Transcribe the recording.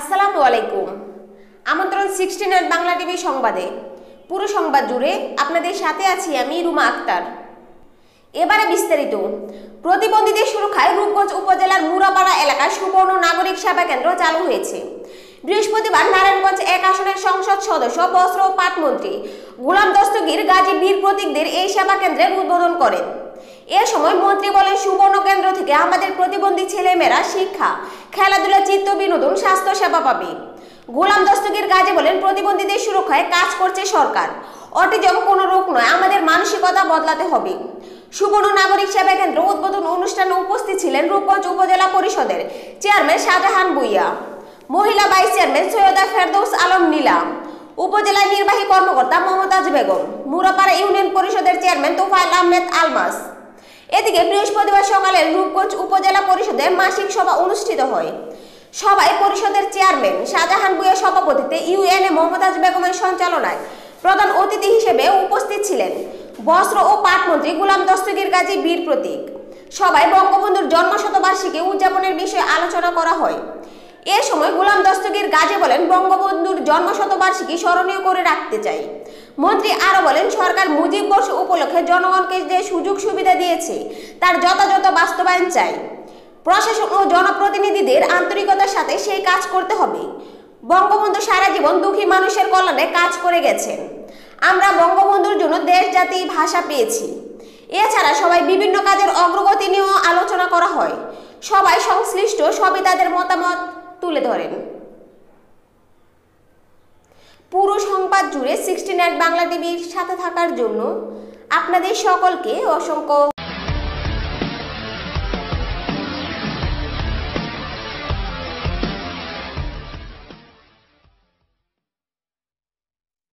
আসসালামু আলাইকুম আমন্ত্রণ সিক্সটি নাইন বাংলা টিভি সংবাদে পুরো সংবাদ জুড়ে আপনাদের সাথে আছি আমি রুমা আক্তার এবারে বিস্তারিত প্রতিবন্ধীদের সুরক্ষায় রূপগঞ্জ উপজেলার মুরাপাড়া এলাকায় সুবর্ণ নাগরিক সেবা কেন্দ্র চালু হয়েছে বৃহস্পতিবার নারায়ণগঞ্জ এক আসনের সংসদ সদস্য বস্ত্র ও পাটমন্ত্রী গোলাম দস্তগীর গাজী বীর প্রতীকদের এই সেবা কেন্দ্রের উদ্বোধন করেন এ সময় মন্ত্রী বলেন সুবর্ণ কেন্দ্র থেকে আমাদের প্রতিবন্ধী ছেলেমেয়েরা শিক্ষা খেলাধুলা চিত্ত বিনোদন স্বাস্থ্য সেবা পাবে গোলাম দস্তগীর কাজে বলেন প্রতিবন্ধীদের সুরক্ষায় কাজ করছে সরকার অটিজম কোনো রোগ নয় আমাদের মানসিকতা বদলাতে হবে সুবর্ণ নাগরিক সেবা কেন্দ্র উদ্বোধন অনুষ্ঠানে উপস্থিত ছিলেন রূপগঞ্জ উপজেলা পরিষদের চেয়ারম্যান শাহজাহান বুইয়া মহিলা ভাইস চেয়ারম্যান সৈয়দা ফেরদৌস আলম নীলা উপজেলা নির্বাহী কর্মকর্তা মমতাজ বেগম মুরাপাড়া ইউনিয়ন পরিষদের চেয়ারম্যান তোফায়ল আহমেদ আলমাস এদিকে বৃহস্পতিবার সকালে রূপগঞ্জ উপজেলা পরিষদে মাসিক সভা অনুষ্ঠিত হয় সভায় পরিষদের চেয়ারম্যান শাহজাহান বুয়া সভাপতিতে ইউএনএ মমতাজ বেগমের সঞ্চালনায় প্রধান অতিথি হিসেবে উপস্থিত ছিলেন বস্ত্র ও পাটমন্ত্রী গুলাম দস্তগীর গাজী বীর প্রতীক সবাই বঙ্গবন্ধুর জন্মশতবার্ষিকী উদযাপনের বিষয়ে আলোচনা করা হয় এ সময় গুলাম দস্তগীর গাজী বলেন বঙ্গবন্ধুর জন্মশতবার্ষিকী স্মরণীয় করে রাখতে চাই মন্ত্রী আরও বলেন সরকার মুজিব বর্ষ উপলক্ষে জনগণকে যে সুযোগ সুবিধা দিয়েছে তার যথাযথ বাস্তবায়ন চাই প্রশাসন ও জনপ্রতিনিধিদের আন্তরিকতার সাথে সেই কাজ করতে হবে বঙ্গবন্ধু সারা জীবন দুঃখী মানুষের কল্যাণে কাজ করে গেছেন আমরা বঙ্গবন্ধুর জন্য দেশ জাতি ভাষা পেয়েছি এছাড়া সবাই বিভিন্ন কাজের অগ্রগতি নিয়েও আলোচনা করা হয় সবাই সংশ্লিষ্ট সবই তাদের মতামত তুলে ধরেন পুরুষ জুড়ে সিক্সটি নাইন বাংলা টিভির সাথে থাকার জন্য আপনাদের সকলকে অসংখ্য